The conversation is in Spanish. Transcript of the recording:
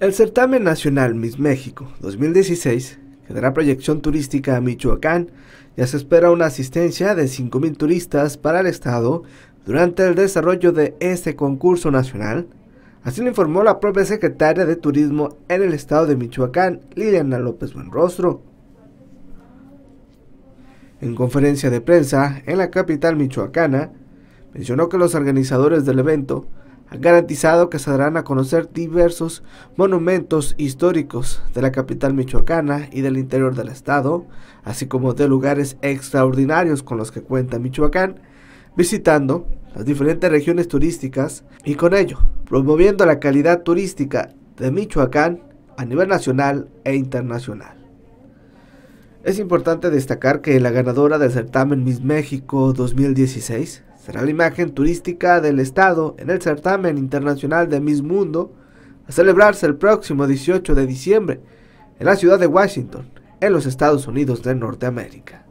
El certamen nacional Miss México 2016 que dará proyección turística a Michoacán. Ya se espera una asistencia de 5.000 turistas para el estado durante el desarrollo de este concurso nacional. Así lo informó la propia secretaria de Turismo en el estado de Michoacán, Liliana López Buenrostro. En conferencia de prensa en la capital michoacana, mencionó que los organizadores del evento han garantizado que se darán a conocer diversos monumentos históricos de la capital michoacana y del interior del estado, así como de lugares extraordinarios con los que cuenta Michoacán, visitando las diferentes regiones turísticas y con ello promoviendo la calidad turística de Michoacán a nivel nacional e internacional. Es importante destacar que la ganadora del certamen Miss México 2016 Será la imagen turística del estado en el certamen internacional de Miss Mundo a celebrarse el próximo 18 de diciembre en la ciudad de Washington, en los Estados Unidos de Norteamérica.